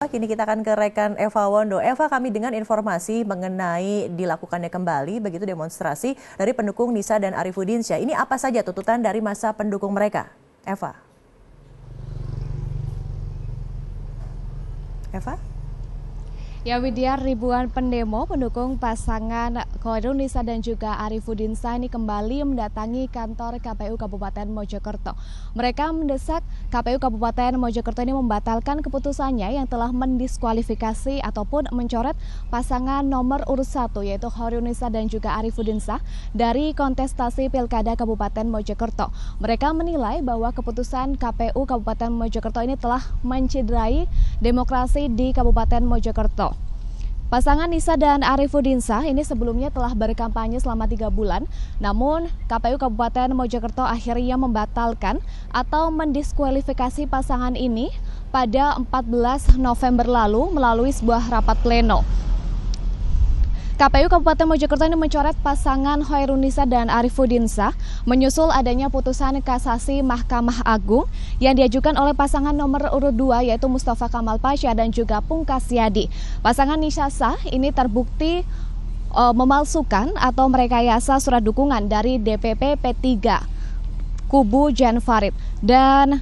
Kini kita akan ke rekan Eva Wondo. Eva, kami dengan informasi mengenai dilakukannya kembali begitu demonstrasi dari pendukung Nisa dan Arifudin Syah. Ini apa saja tuntutan dari masa pendukung mereka? Eva. Eva? Ya Widya, ribuan pendemo pendukung pasangan Khairul Nisa dan juga Arifudin Sa ini kembali mendatangi kantor KPU Kabupaten Mojokerto. Mereka mendesak KPU Kabupaten Mojokerto ini membatalkan keputusannya yang telah mendiskualifikasi ataupun mencoret pasangan nomor urut satu yaitu Horyunisa dan juga Arifudin dari kontestasi Pilkada Kabupaten Mojokerto. Mereka menilai bahwa keputusan KPU Kabupaten Mojokerto ini telah mencederai demokrasi di Kabupaten Mojokerto. Pasangan Nisa dan Arifudin Sah ini sebelumnya telah berkampanye selama tiga bulan, namun KPU Kabupaten Mojokerto akhirnya membatalkan atau mendiskualifikasi pasangan ini pada 14 November lalu melalui sebuah rapat pleno. KPU Kabupaten Mojokerto ini mencoret pasangan Hoirunisa dan Arifuddin menyusul adanya putusan kasasi Mahkamah Agung yang diajukan oleh pasangan nomor urut 2 yaitu Mustafa Kamal Pasha dan juga Pungkas Yadi. Pasangan Nisa ini terbukti e, memalsukan atau merekayasa surat dukungan dari DPP P3 Kubu Jan Farid dan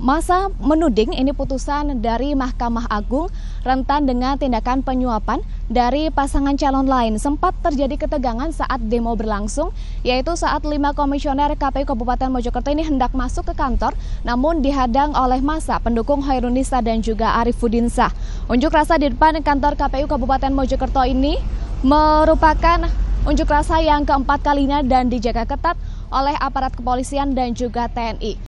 Masa menuding ini putusan dari Mahkamah Agung rentan dengan tindakan penyuapan dari pasangan calon lain. Sempat terjadi ketegangan saat demo berlangsung, yaitu saat lima komisioner KPU Kabupaten Mojokerto ini hendak masuk ke kantor, namun dihadang oleh masa pendukung Hairunisa dan juga Arifuddin Syah. Unjuk rasa di depan kantor KPU Kabupaten Mojokerto ini merupakan unjuk rasa yang keempat kalinya dan dijaga ketat oleh aparat kepolisian dan juga TNI.